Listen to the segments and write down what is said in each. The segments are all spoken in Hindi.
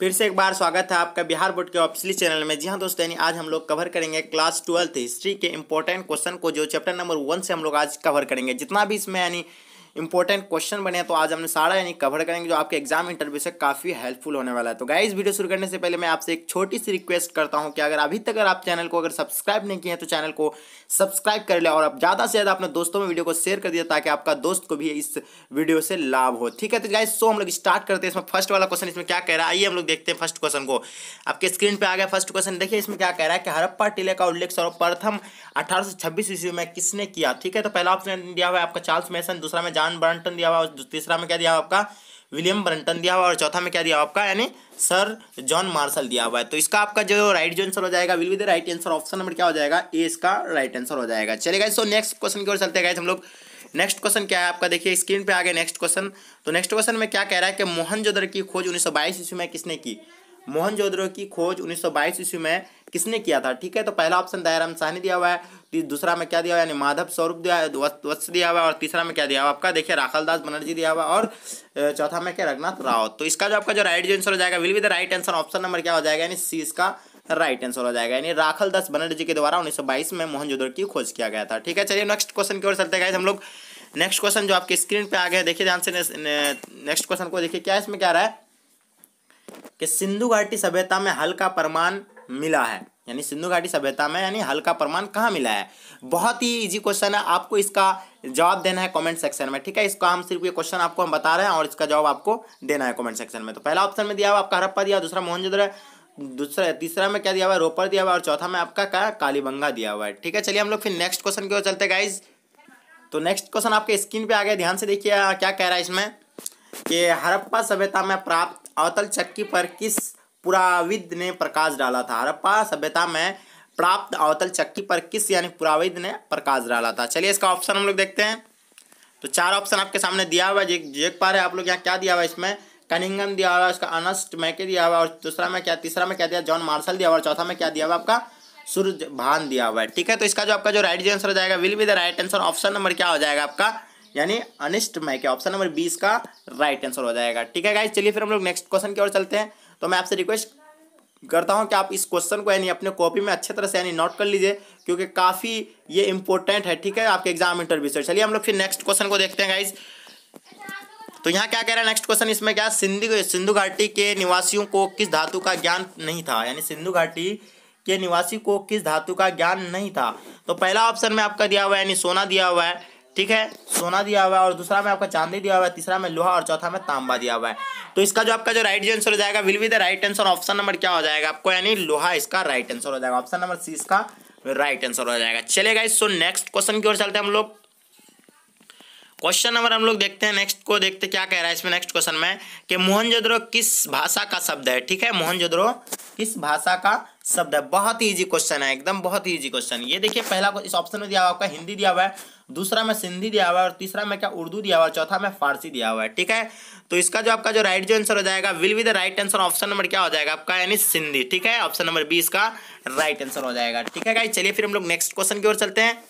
फिर से एक बार स्वागत है आपका बिहार बोर्ड के ऑफिसली चैनल में जी हाँ दोस्तों यानी आज हम लोग कवर करेंगे क्लास ट्वेल्थ हिस्ट्री के इंपॉर्टेंट क्वेश्चन को जो चैप्टर नंबर वन से हम लोग आज कवर करेंगे जितना भी इसमें यानी इंपॉर्टेंट क्वेश्चन बने तो आज हमने सारा यानी कवर करेंगे जो आपके एग्जाम इंटरव्यू से काफ़ी हेल्पफुल होने वाला है तो गाइज वीडियो शुरू करने से पहले मैं आपसे एक छोटी सी रिक्वेस्ट करता हूँ कि अगर अभी तक अगर आप चैनल को अगर सब्सक्राइब नहीं किए हैं तो चैनल को सब्सक्राइब कर ले और आप ज़्यादा से ज़्यादा अपने दोस्तों में वीडियो को शेयर कर दिया ताकि आपका दोस्त को भी इस वीडियो से लाभ हो ठीक है तो गाइज सो हम लोग स्टार्ट करते हैं इसमें फर्स्ट वाला क्वेश्चन इसमें क्या कह रहा है आइए हम लोग देखते हैं फर्स्ट क्वेश्चन को आपके स्क्रीन पर आ गया फर्स्ट क्वेश्चन देखिए इसमें क्या कह रहा है कि हरप्पा टीले का उल्लेख सर्वप्रथम अठारह ईस्वी में किसने किया ठीक है तो पहला ऑप्शन दिया हुआ है आपका चार्ल्स मैसन दूसरा में जॉन बर्नटन दिया हुआ तीसरा में क्या दिया हुआ आपका विलियम बर्नटन दिया हुआ और चौथा में क्या दिया हुआ आपका यानी सर जॉन मार्शल दिया हुआ है तो इसका आपका जो राइट जो आंसर हो जाएगा will be the right answer option number क्या हो जाएगा ए इसका राइट आंसर हो जाएगा चलेगा सो नेक्स्ट क्वेश्चन की ओर चलते गए हम लोग नेक्स्ट क्वेश्चन क्या है आपका देखिए स्क्रीन पे आ गया नेक्स्ट क्वेश्चन तो नेक्स्ट क्वेश्चन में क्या कह रहा है कि मोहन जोदर की खोज उन्नीस सौ ईस्वी में किसने की मोहन जोदड़ो की खोज 1922 ईस्वी में किसने किया था ठीक है तो पहला ऑप्शन दयाराम शाह ने दिया हुआ है दूसरा में क्या दिया हुआ यानी माधव स्वरूप दिया वत्स दिया हुआ और तीसरा में क्या दिया हुआ आपका देखिए राखल दास बनर्जी दिया हुआ और चौथा में क्या रघुनाथ रावत तो इसका जो आपका जो राइट आंसर हो जाएगा will with right answer option number क्या हो जाएगा यानी सी इसका राइट आंसर हो जाएगा यानी राखल दास बनर्जी के द्वारा उन्नीस में मोहनजोदड़ो की खोज किया गया था ठीक है चलिए नेक्स्ट क्वेश्चन की ओर चलते गए हम लोग नेक्स्ट क्वेश्चन जो आपके स्क्रीन पे आ गया देखिए ध्यान से नेक्स्ट क्वेश्चन को देखिए क्या इसमें क्या रहा है कि सिंधु घाटी सभ्यता में हल्का प्रमाण मिला है यानी सिंधु घाटी सभ्यता में यानी हल का प्रमाण कहाँ मिला है बहुत ही इजी क्वेश्चन है आपको इसका जवाब देना है कमेंट सेक्शन में ठीक है इसका हम सिर्फ ये क्वेश्चन आपको हम बता रहे हैं और इसका जवाब आपको देना है कमेंट सेक्शन में तो पहला ऑप्शन में दिया हुआ आपका हरप्पा दिया दूसरा मोहनजोदड़ो दूसरा तीसरा में क्या दिया हुआ है रोपर दिया हुआ है और चौथा में आपका क्या कालीबंगा दिया हुआ है ठीक है चलिए हम लोग फिर नेक्स्ट क्वेश्चन की ओर चलते गाइज तो नेक्स्ट क्वेश्चन आपके स्क्रीन पर आ गया ध्यान से देखिए क्या कह रहा है इसमें कि हरप्पा सभ्यता में प्राप्त अवतल चक्की पर किस पुराविद ने प्रकाश डाला था हरप्पा सभ्यता में प्राप्त अवतल चक्की पर किस यानी पुराविद ने प्रकाश डाला था चलिए इसका ऑप्शन हम लोग देखते हैं तो चार ऑप्शन आपके सामने दिया हुआ है देख पा रहे आप लोग यहाँ क्या दिया हुआ है इसमें कनिंगम दिया हुआ है उसका अनस्ट मैके दिया हुआ और दूसरा में क्या तीसरा में क्या दिया जॉन मार्शल दिया हुआ और चौथा में क्या दिया हुआ आपका सूर्य भान दिया हुआ है ठीक है तो इसका जो आपका जो राइट आंसर हो जाएगा will be the right answer option number क्या हो जाएगा आपका यानी अनिष्ट मैके ऑप्शन नंबर बीस का राइट आंसर हो जाएगा ठीक है गाइज चलिए फिर हम लोग नेक्स्ट क्वेश्चन की ओर चलते हैं तो मैं आपसे रिक्वेस्ट करता हूँ कि आप इस क्वेश्चन को यानी अपने कॉपी में अच्छे तरह से यानी नोट कर लीजिए क्योंकि काफ़ी ये इंपॉर्टेंट है ठीक है आपके एग्जाम इंटरव्यू से चलिए हम लोग फिर नेक्स्ट क्वेश्चन को देखते हैं गाइज तो यहाँ क्या कह रहा है नेक्स्ट क्वेश्चन इसमें क्या सिंधु सिंधु घाटी के निवासियों को किस धातु का ज्ञान नहीं था यानी सिंधु घाटी के निवासी को किस धातु का ज्ञान नहीं था तो पहला ऑप्शन में आपका दिया हुआ है यानी सोना दिया हुआ है ठीक है सोना दिया हुआ है और दूसरा में आपका चांदी दिया हुआ है तीसरा में लोहा और चौथा में तांबा दिया हुआ है तो इसका जो आपका जो राइट आंसर हो जाएगा will be the right answer option number क्या हो जाएगा आपको यानी लोहा इसका राइट आंसर हो जाएगा ऑप्शन नंबर सी इसका राइट आंसर हो जाएगा चलेगा इस सो नेक्स्ट क्वेश्चन की ओर चलते हैं हम लोग क्वेश्चन नंबर हम लोग देखते हैं नेक्स्ट को देखते क्या कह रहा है इसमें नेक्स्ट क्वेश्चन में कि मोहनजोदड़ो किस भाषा का शब्द है ठीक है मोहनजोदड़ो किस भाषा का शब्द है बहुत ही इजी क्वेश्चन है एकदम बहुत ही इजी क्वेश्चन ये देखिए पहला इस ऑप्शन में दिया हुआ आपका हिंदी दिया हुआ है दूसरा में सिंधी दिया हुआ है और तीसरा में क्या उर्दू दिया हुआ है चौथा में फारसी दिया हुआ है ठीक है तो इसका जो आपका जो राइट जो आंसर हो जाएगा will be the right answer option number क्या हो जाएगा आपका यानी सिंधी ठीक है ऑप्शन नंबर बी इसका राइट आंसर हो जाएगा ठीक है भाई चलिए फिर हम लोग नेक्स्ट क्वेश्चन की ओर चलते हैं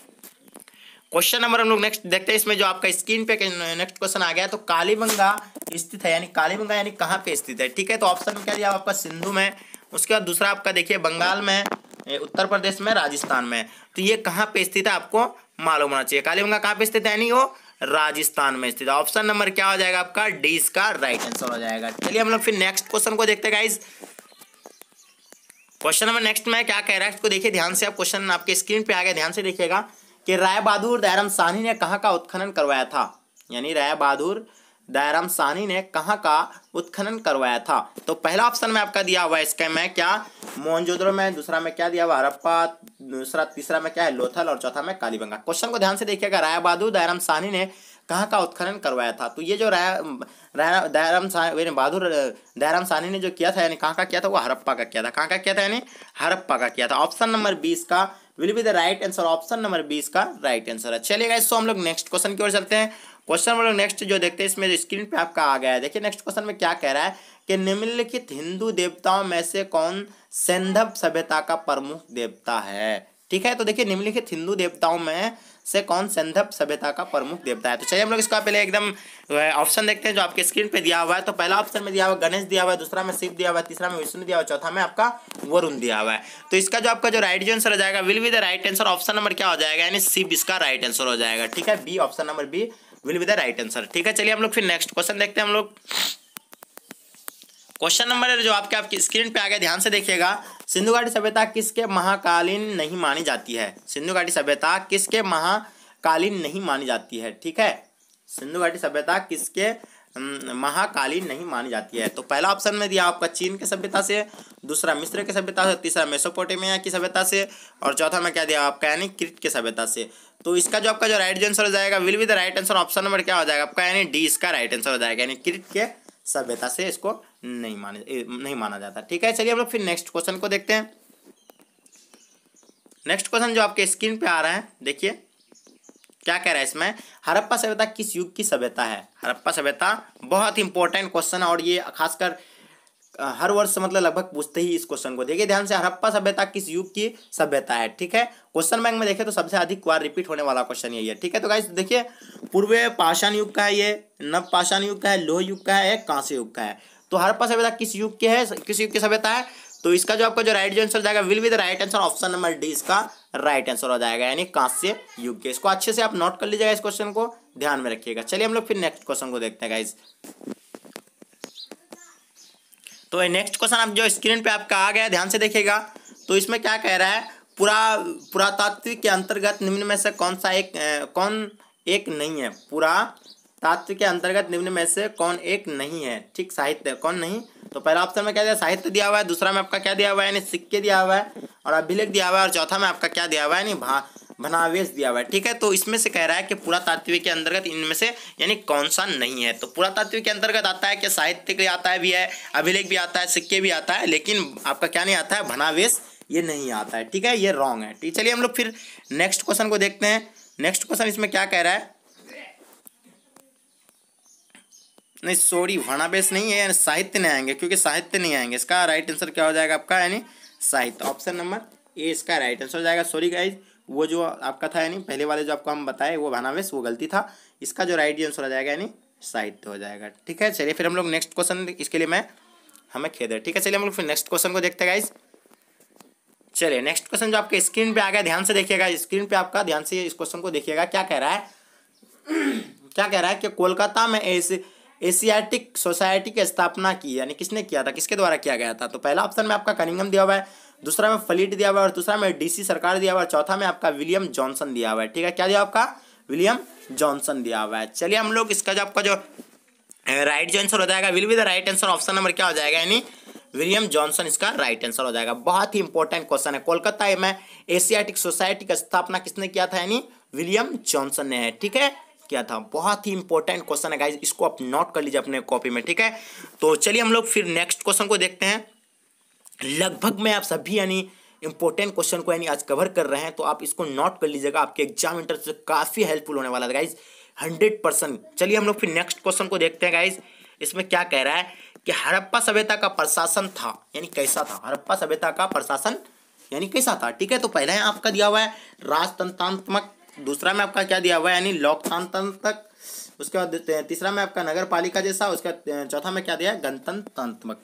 क्वेश्चन नंबर हम लोग नेक्स्ट देखते हैं इसमें जो आपका स्क्रीन पे नेक्स्ट क्वेश्चन आ गया तो कालीबंगा स्थित है यानी कालीबंगा यानी कहाँ पे स्थित है ठीक है तो ऑप्शन में क्या दिया आपका सिंधु में उसके बाद दूसरा आपका देखिए बंगाल में उत्तर प्रदेश में राजस्थान में तो ये कहाँ पे स्थित है आपको मालूम होना चाहिए कालीबंगा कहाँ पे स्थित है नहीं हो राजस्थान में स्थित ऑप्शन नंबर क्या हो जाएगा आपका डी इसका राइट आंसर हो जाएगा चलिए हम लोग फिर नेक्स्ट क्वेश्चन को देखते हैं क्वेश्चन नंबर नेक्स्ट में क्या कह रहा है इसको देखिए ध्यान से आप क्वेश्चन आपके स्क्रीन पे आ गया ध्यान से देखिएगा कि राय बहादुर दयाराम साहनी ने कहाँ का उत्खनन करवाया था यानी राय बहादुर दायराम सानी ने कहाँ का उत्खनन करवाया था तो पहला ऑप्शन में आपका दिया हुआ इसके में क्या मोहनजोद्रो में दूसरा में क्या दिया हुआ हरप्पा दूसरा तीसरा में क्या है लोथल और चौथा में कालीबंगा क्वेश्चन को ध्यान से देखिएगा राय बहादुर दायराम सानी ने कहाँ का उत्खनन करवाया था तो ये जो राय दयाराम सानी बहादुर दयाराम सानी ने जो किया था यानी कहाँ का किया था वो हरप्पा का किया था कहाँ का किया था यानी हरप्पा का किया था ऑप्शन नंबर बीस का will be the right answer option number बीस का राइट आंसर है चलिएगा इसको हम लोग नेक्स्ट क्वेश्चन की ओर चलते हैं क्वेश्चन नंबर नेक्स्ट जो देखते हैं इसमें स्क्रीन पे आपका आ गया है देखिए नेक्स्ट क्वेश्चन में क्या कह रहा है कि निम्नलिखित हिंदू देवताओं में से कौन सैंधव सभ्यता का प्रमुख देवता है ठीक है तो देखिए निम्नलिखित हिंदू देवताओं में से कौन संधव सभ्यता का प्रमुख देवता है तो चलिए हम लोग इसका पहले एकदम ऑप्शन देखते हैं जो आपके स्क्रीन पे दिया हुआ है तो पहला ऑप्शन में दिया हुआ गणेश दिया हुआ है दूसरा में शिव दिया हुआ है तीसरा में विष्णु दिया हुआ चौथा में आपका वरुण दिया हुआ है तो इसका जो आपका जो राइट जो आंसर हो जाएगा will be the right answer option number क्या हो जाएगा यानी शिव इसका राइट आंसर हो जाएगा ठीक है B option number B will be the right answer ठीक है चलिए हम लोग फिर नेक्स्ट क्वेश्चन देखते हैं हम लोग क्वेश्चन नंबर जो आपके आपकी स्क्रीन पे आ गया ध्यान से देखिएगा सिंधु घाटी सभ्यता किसके महाकालीन नहीं मानी जाती है सिंधु घाटी सभ्यता किसके महाकालीन नहीं मानी जाती है ठीक है सिंधु घाटी सभ्यता किसके महाकालीन नहीं मानी जाती है तो पहला ऑप्शन में दिया आपका चीन के सभ्यता से दूसरा मिस्र के सभ्यता से तीसरा मेसोपोटेमिया की सभ्यता से और चौथा में क्या दिया आपका यानी क्रिट के सभ्यता से तो इसका जो आपका जो राइट आंसर हो जाएगा will be the right answer option number क्या हो जाएगा आपका यानी डी इसका राइट आंसर हो जाएगा यानी क्रिट के सभ्यता से इसको नहीं माने नहीं माना जाता ठीक है चलिए हम लोग फिर नेक्स्ट क्वेश्चन को देखते हैं नेक्स्ट क्वेश्चन जो आपके स्क्रीन पे आ रहा है देखिए क्या कह रहा है इसमें हरप्पा सभ्यता किस युग की सभ्यता है हरप्पा सभ्यता बहुत इंपॉर्टेंट क्वेश्चन है और ये खासकर हर वर्ष मतलब लगभग पूछते ही इस क्वेश्चन को देखिए ध्यान से हरप्पा सभ्यता किस युग की सभ्यता है ठीक है क्वेश्चन बैंक में देखें तो सबसे अधिक बार रिपीट होने वाला क्वेश्चन यही है ठीक है तो गाइस देखिए पूर्व पाषाण युग का है ये नव पाषाण युग का है लोह युग का है कांस्य युग का है तो हरप्पा सभ्यता किस युग की है किस युग की सभ्यता है तो इसका जो आपका जो राइट आंसर जाएगा will be the right answer option number D इसका राइट आंसर हो जाएगा यानी कांस्य युग के इसको अच्छे से आप नोट कर लीजिएगा इस क्वेश्चन को ध्यान में रखिएगा चलिए हम लोग फिर नेक्स्ट क्वेश्चन को देखते हैं गाइज तो नेक्स्ट क्वेश्चन आप जो स्क्रीन पे आपका आ गया ध्यान से देखिएगा तो इसमें क्या कह रहा है पुरा पुरातात्विक के अंतर्गत निम्न में से कौन सा एक कौन एक नहीं है पूरा तत्व के अंतर्गत निम्न में से कौन एक नहीं है ठीक साहित्य कौन नहीं तो पहला ऑप्शन में क्या दिया साहित्य दिया हुआ है दूसरा में आपका क्या दिया हुआ है यानी सिक्के दिया हुआ है और अभिलेख दिया हुआ है और चौथा में आपका क्या दिया हुआ है यानी भा भनावेश दिया हुआ है ठीक है तो इसमें से कह रहा है कि पुरातात्विक के अंतर्गत इनमें से यानी कौन सा नहीं है तो पुरातात्व के अंतर्गत आता है कि साहित्य के आता है भी है अभिलेख भी आता है सिक्के भी आता है लेकिन आपका क्या नहीं आता है भनावेश ये नहीं आता है ठीक है ये रॉन्ग है ठीक चलिए हम लोग फिर नेक्स्ट क्वेश्चन को देखते हैं नेक्स्ट क्वेश्चन इसमें क्या कह रहा है नहीं सॉरी वर्णाभेश नहीं है यानी साहित्य नहीं आएंगे क्योंकि साहित्य नहीं आएंगे इसका राइट आंसर क्या हो जाएगा आपका यानी साहित्य ऑप्शन नंबर ए इसका राइट आंसर हो जाएगा सॉरी गाइज वो जो आपका था यानी पहले वाले जो आपको हम बताए वो भानावेश वो गलती था इसका जो राइट आंसर हो जाएगा यानी साहित्य हो जाएगा ठीक है चलिए फिर हम लोग नेक्स्ट क्वेश्चन इसके लिए मैं हमें खेद है ठीक है चलिए हम लोग फिर नेक्स्ट क्वेश्चन को देखते हैं गाइज चलिए नेक्स्ट क्वेश्चन जो आपके स्क्रीन पर आ गया ध्यान से देखिएगा स्क्रीन पर आपका ध्यान से इस क्वेश्चन को देखिएगा क्या कह रहा है क्या कह रहा है कि कोलकाता में ऐसे एशियाटिक सोसाइटी की स्थापना की यानी किसने किया था किसके द्वारा किया गया था तो पहला ऑप्शन में आपका कनिंगम दिया हुआ है दूसरा में फलीट दिया हुआ है और दूसरा में डीसी सरकार दिया हुआ है चौथा में आपका विलियम जॉनसन दिया हुआ है ठीक है क्या दिया आपका विलियम जॉनसन दिया हुआ है चलिए हम लोग इसका जो आपका जो राइट जो आंसर हो जाएगा will be the right answer option number क्या हो जाएगा यानी विलियम जॉनसन इसका राइट आंसर हो जाएगा बहुत ही इंपॉर्टेंट क्वेश्चन है कोलकाता में एशियाटिक सोसाइटी का स्थापना किसने किया था यानी विलियम जॉनसन ने है ठीक है किया था बहुत ही इंपॉर्टेंट क्वेश्चन है गाइज इसको आप नोट कर लीजिए अपने कॉपी में ठीक है तो चलिए हम लोग फिर नेक्स्ट क्वेश्चन को देखते हैं लगभग मैं आप सभी यानी इंपॉर्टेंट क्वेश्चन को यानी आज कवर कर रहे हैं तो आप इसको नोट कर लीजिएगा आपके एग्जाम इंटरव्यू से काफ़ी हेल्पफुल होने वाला है गाइज हंड्रेड परसेंट चलिए हम लोग फिर नेक्स्ट क्वेश्चन को देखते हैं गाइज इसमें क्या कह रहा है कि हड़प्पा सभ्यता का प्रशासन था यानी कैसा था हड़प्पा सभ्यता का प्रशासन यानी कैसा था ठीक है तो पहला है आपका दिया हुआ है राजतंत्रात्मक दूसरा में आपका क्या दिया हुआ है यानी लोकतंत्र तक उसके बाद तीसरा में आपका नगर पालिका जैसा उसके बाद चौथा में क्या दिया है गणतंत्रात्मक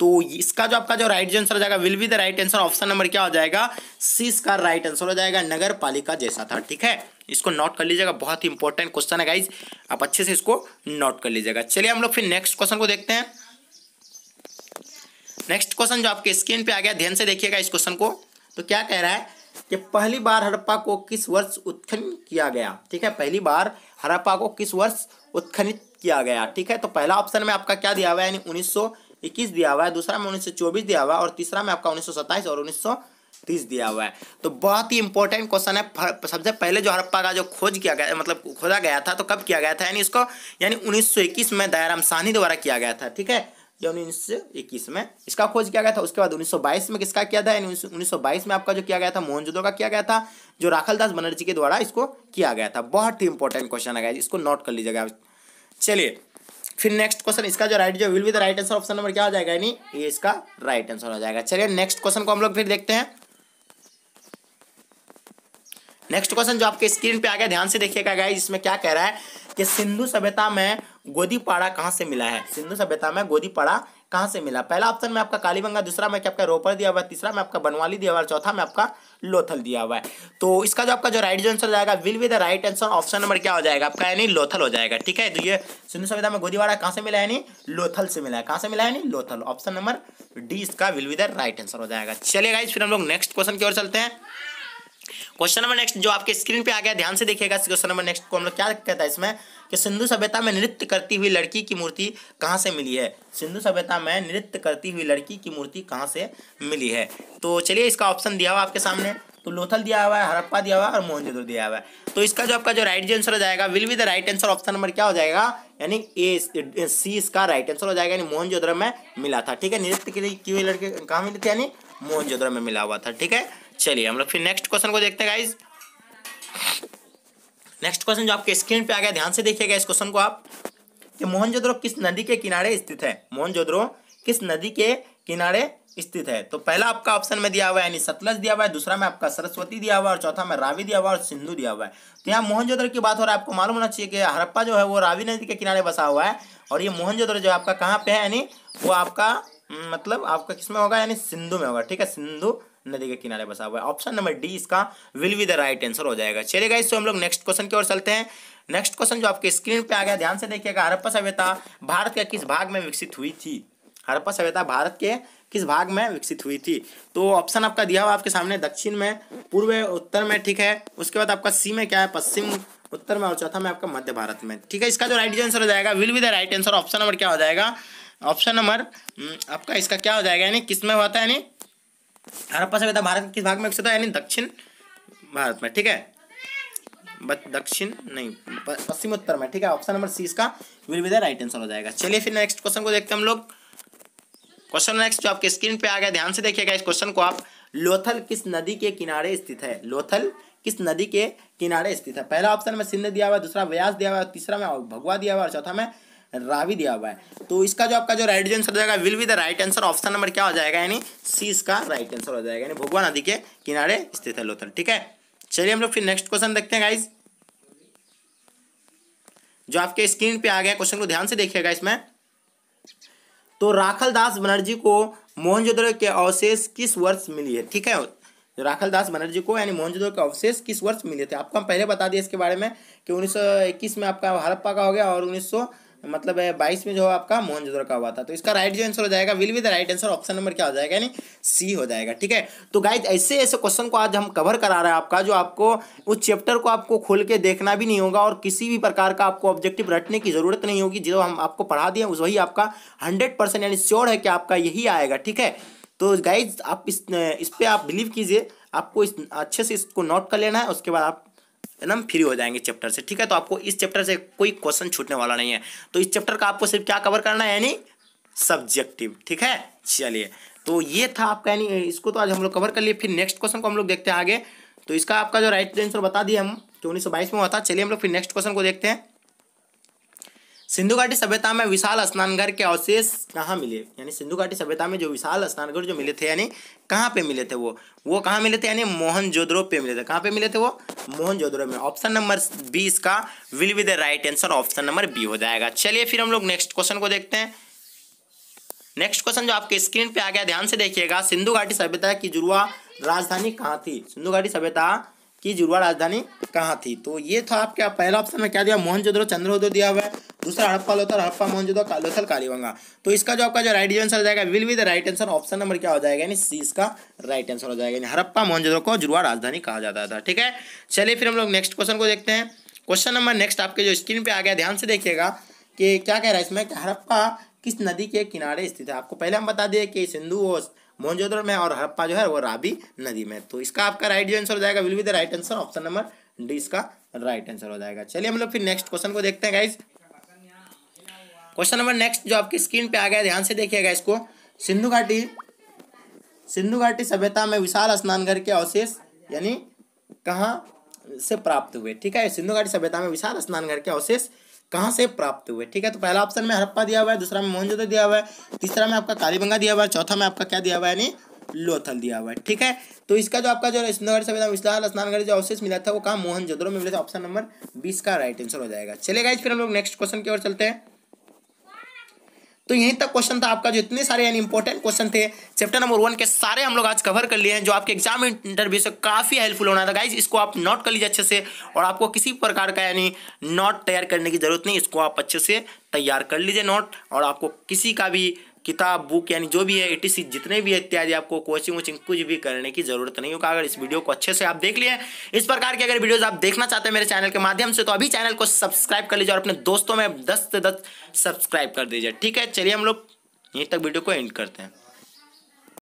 तो इसका जो आपका जो राइट आंसर हो जाएगा will be the right answer option number क्या हो जाएगा सी इसका राइट आंसर हो जाएगा नगर पालिका जैसा था ठीक है इसको नोट कर लीजिएगा बहुत ही इंपॉर्टेंट क्वेश्चन है गाइज आप अच्छे से इसको नोट कर लीजिएगा चलिए हम लोग फिर नेक्स्ट क्वेश्चन को देखते हैं नेक्स्ट क्वेश्चन जो आपके स्क्रीन पे आ गया ध्यान से देखिएगा इस क्वेश्चन को तो क्या कह रहा है कि पहली बार हड़प्पा को किस वर्ष उत्खनन किया गया ठीक है पहली बार हड़प्पा को किस वर्ष उत्खनित किया गया ठीक है तो पहला ऑप्शन में आपका क्या दिया हुआ है यानी उन्नीस इक्कीस दिया हुआ है दूसरा में उन्नीस दिया हुआ है और तीसरा में आपका उन्नीस और उन्नीस तीस दिया हुआ है तो बहुत ही इंपॉर्टेंट क्वेश्चन है सबसे पहले जो हड़प्पा का जो खोज किया गया मतलब खोजा गया था तो कब किया गया था यानी इसको यानी इक्कीस में दयाराम साहनी द्वारा किया गया था ठीक है जो उन्नीस में इसका खोज किया गया था उसके बाद 1922 में किसका किया था उन्नीस 1922 में आपका जो किया गया था मोहनजोदड़ो का किया गया था जो राखल दास बनर्जी के द्वारा इसको किया गया था बहुत ही इंपॉर्टेंट क्वेश्चन है इसको नोट कर लीजिएगा चलिए फिर नेक्स्ट क्वेश्चन इसका जो राइट जो will be the right answer option number क्या हो जाएगा यानी ये इसका राइट आंसर हो जाएगा चलिए नेक्स्ट क्वेश्चन को हम लोग फिर देखते हैं नेक्स्ट क्वेश्चन जो आपके स्क्रीन पे आ गया ध्यान से देखिएगा गाइस इसमें क्या कह रहा है कि सिंधु सभ्यता में गोदीपाड़ा कहाँ से मिला है सिंधु सभ्यता में गोदीपाड़ा कहाँ से मिला पहला ऑप्शन में आपका कालीबंगा दूसरा में क्या आपका रोपर दिया हुआ है तीसरा में आपका बनवाली दिया हुआ है चौथा में आपका लोथल दिया हुआ है तो इसका जो आपका जो राइट आंसर जाएगा will be the right answer option number क्या हो जाएगा आपका यानी लोथल हो जाएगा ठीक है तो ये सिंधु सभ्यता में गोदीवाड़ा कहाँ से मिला है यानी लोथल से मिला है कहाँ से मिला है यानी लोथल ऑप्शन नंबर डी इसका will be the right answer हो जाएगा चलेगा गाइज फिर हम लोग नेक्स्ट क्वेश्चन की ओर चलते हैं क्वेश्चन नंबर नेक्स्ट जो आपके स्क्रीन पे आ गया ध्यान से देखिएगा क्वेश्चन नंबर नेक्स्ट को हम लोग क्या कहता है इसमें कि सिंधु सभ्यता में नृत्य करती हुई लड़की की मूर्ति कहाँ से मिली है सिंधु सभ्यता में नृत्य करती हुई लड़की की मूर्ति कहाँ से मिली है तो चलिए इसका ऑप्शन दिया हुआ आपके सामने तो लोथल दिया हुआ है हरप्पा दिया हुआ है और मोहनजोदड़ो दिया हुआ है तो इसका जो आपका जो राइट जो आंसर हो जाएगा will be the right answer option number क्या हो जाएगा यानी ए सी इसका राइट आंसर हो जाएगा यानी मोहनजोदड़ो में मिला था ठीक है नृत्य के लिए क्यों लड़के कहाँ मिले थे यानी मोहनजोदड़ो में मिला हुआ था ठीक है चलिए हम लोग फिर नेक्स्ट क्वेश्चन को देखते हैं गाइज नेक्स्ट क्वेश्चन जो आपके स्क्रीन पे आ गया ध्यान से देखिएगा इस क्वेश्चन को आप कि मोहनजोद्रो किस नदी के किनारे स्थित है मोहनजोद्रो किस नदी के किनारे स्थित है तो पहला आपका ऑप्शन में दिया हुआ है यानी सतलज दिया हुआ है दूसरा में आपका सरस्वती दिया हुआ है और चौथा में रावी दिया हुआ है और सिंधु दिया हुआ है तो यहाँ मोहनजोद्रो की बात हो रहा है आपको मालूम होना चाहिए कि हरप्पा जो है वो रावी नदी के किनारे बसा हुआ है और ये मोहनजोद्रो जो आपका कहाँ पे है यानी वो आपका मतलब आपका किस में होगा यानी सिंधु में होगा ठीक है सिंधु नदी के किनारे बसा हुआ है ऑप्शन नंबर डी इसका will be the right answer हो जाएगा चलिए गाइस तो हम लोग नेक्स्ट क्वेश्चन की ओर चलते हैं नेक्स्ट क्वेश्चन जो आपके स्क्रीन पे आ गया ध्यान से देखिएगा हरप्पा सभ्यता भारत के किस भाग में विकसित हुई थी हरप्पा सभ्यता भारत के किस भाग में विकसित हुई थी तो ऑप्शन आपका दिया हुआ आपके सामने दक्षिण में पूर्व उत्तर में ठीक है उसके बाद आपका सी में क्या है पश्चिम उत्तर में और चौथा में आपका मध्य भारत में ठीक है इसका जो राइट आंसर हो जाएगा will be the right answer option number क्या हो जाएगा ऑप्शन हम्म, नंबर आपका इसका क्या हो जाएगा यानी किस में होता है यानी हड़प्पा सभ्यता भारत के किस भाग में विकसित तो है यानी दक्षिण भारत में ठीक है दक्षिण नहीं पश्चिम उत्तर में ठीक है ऑप्शन नंबर सी इसका will be the right answer हो जाएगा चलिए फिर नेक्स्ट क्वेश्चन को देखते हैं हम लोग क्वेश्चन नेक्स्ट जो आपके स्क्रीन पे आ गया ध्यान से देखिएगा इस क्वेश्चन को आप लोथल किस नदी के किनारे स्थित है लोथल किस नदी के किनारे स्थित है पहला ऑप्शन में सिंध दिया हुआ है दूसरा व्यास दिया हुआ है तीसरा में भगवा दिया हुआ है और चौथा में रावी दिया हुआ है तो इसका जो आपका जो राइट आंसर हो जाएगा will be the right answer option number क्या हो जाएगा यानी सी इसका राइट आंसर हो जाएगा यानी भगवान नदी के किनारे स्थित है लोथल ठीक है चलिए हम लोग फिर नेक्स्ट क्वेश्चन देखते हैं गाइज जो आपके स्क्रीन पे आ गया क्वेश्चन को ध्यान से देखिएगा इसमें तो राखल दास बनर्जी को मोहनजोदड़ो के अवशेष किस वर्ष मिली है ठीक है राखल दास बनर्जी को यानी मोहनजोदड़ो के अवशेष किस वर्ष मिले थे आपको हम पहले बता दिए इसके बारे में कि 1921 में आपका हड़प्पा का हो गया और 1900 मतलब बाईस में जो है आपका मोहनजोदड़ो का हुआ था तो इसका राइट जो आंसर हो जाएगा will be the right answer option number क्या हो जाएगा यानी सी हो जाएगा ठीक है तो गाइज ऐसे ऐसे क्वेश्चन को आज हम कवर करा रहे हैं आपका जो आपको उस चैप्टर को आपको खोल के देखना भी नहीं होगा और किसी भी प्रकार का आपको ऑब्जेक्टिव रटने की जरूरत नहीं होगी जो हम आपको पढ़ा दिए वही आपका हंड्रेड परसेंट यानी श्योर है कि आपका यही आएगा ठीक है तो गाइज आप इस इस पर आप बिलीव कीजिए आपको इस अच्छे से इसको नोट कर लेना है उसके बाद आप ना फ्री हो जाएंगे चैप्टर से ठीक है तो आपको इस चैप्टर से कोई क्वेश्चन छूटने वाला नहीं है तो इस चैप्टर का आपको सिर्फ क्या कवर करना है यानी सब्जेक्टिव ठीक है चलिए तो ये था आपका यानी इसको तो आज हम लोग कवर कर लिए फिर नेक्स्ट क्वेश्चन को हम लोग देखते हैं आगे तो इसका आपका जो राइट आंसर बता दिया हम कि उन्नीस में हुआ था चलिए हम लोग फिर नेक्स्ट क्वेश्चन को देखते हैं सिंधु घाटी सभ्यता में विशाल स्नानघर के अवशेष कहाँ मिले यानी सिंधु घाटी सभ्यता में जो विशाल स्नानघर जो मिले थे यानी कहाँ पे मिले थे वो वो कहाँ मिले थे यानी मोहन जोधरो पे मिले थे कहाँ पे मिले थे वो मोहन जोधरो में ऑप्शन नंबर बी इसका will be the right answer option number B हो जाएगा चलिए फिर हम लोग नेक्स्ट क्वेश्चन को देखते हैं नेक्स्ट क्वेश्चन जो आपके स्क्रीन पे आ गया ध्यान से देखिएगा सिंधु घाटी सभ्यता की जुड़वा राजधानी कहाँ थी सिंधु घाटी सभ्यता की जुड़वा राजधानी कहाँ थी तो ये था आपका पहला ऑप्शन में क्या दिया मोहन मोहनजोदड़ो चंद्रहोदो दिया हुआ है दूसरा हड़प्पा लोथल हड़प्पा मोहन जोधो लोथल कालीबंगा तो इसका जो आपका जो राइट आंसर हो जाएगा will with right answer option number क्या हो जाएगा यानी सी इसका राइट आंसर हो जाएगा यानी हड़प्पा मोहनजोदड़ो को जुड़वा राजधानी कहा जाता था ठीक है चलिए फिर हम लोग नेक्स्ट क्वेश्चन को देखते हैं क्वेश्चन नंबर नेक्स्ट आपके जो स्क्रीन पर आ गया ध्यान से देखिएगा कि क्या कह रहा है इसमें हड़प्पा किस नदी के किनारे स्थित है आपको पहले हम बता दिए कि सिंधु और मोहनजोदड़ो में और हड़प्पा जो है वो राबी नदी में तो इसका आपका राइट जो आंसर हो जाएगा will be the right answer option number D इसका राइट आंसर हो जाएगा चलिए हम लोग फिर नेक्स्ट क्वेश्चन को देखते हैं गाइज क्वेश्चन नंबर नेक्स्ट जो आपकी स्क्रीन पे आ गया ध्यान से देखिएगा इसको सिंधु घाटी सिंधु घाटी सभ्यता में विशाल स्नान घर के अवशेष यानी कहाँ से प्राप्त हुए ठीक है सिंधु घाटी सभ्यता में विशाल स्नान घर के अवशेष कहाँ से प्राप्त हुए ठीक है तो पहला ऑप्शन में हड़प्पा दिया हुआ है दूसरा में मोहनजोदड़ो दिया हुआ है तीसरा में आपका कालीबंगा दिया हुआ है चौथा में आपका क्या दिया हुआ है यानी लोथल दिया हुआ है ठीक है तो इसका जो आपका जो स्नगर सभ्यता विश्लाल स्नानगढ़ जो अवशेष मिला था वो कहा मोहनजोदड़ो में मिला था ऑप्शन नंबर बीस का राइट आंसर हो जाएगा चलेगा इस फिर हम लोग नेक्स्ट क्वेश्चन की ओर चलते हैं तो यहीं तक क्वेश्चन था आपका जो इतने सारे यानी इंपॉर्टेंट क्वेश्चन थे चैप्टर नंबर वन के सारे हम लोग आज कवर कर लिए हैं जो आपके एग्जाम इंटरव्यू से काफ़ी हेल्पफुल होना था गाइज इसको आप नोट कर लीजिए अच्छे से और आपको किसी प्रकार का यानी नोट तैयार करने की जरूरत नहीं इसको आप अच्छे से तैयार कर लीजिए नोट और आपको किसी का भी किताब बुक यानी जो भी है ए जितने भी इत्यादि आपको कोचिंग वोचिंग कुछ भी करने की जरूरत नहीं होगा अगर इस वीडियो को अच्छे से आप देख लिए इस प्रकार के अगर वीडियोज आप देखना चाहते हैं मेरे चैनल के माध्यम से तो अभी चैनल को सब्सक्राइब कर लीजिए और अपने दोस्तों में दस से दस सब्सक्राइब कर दीजिए ठीक है चलिए हम लोग यहीं तक वीडियो को एंड करते हैं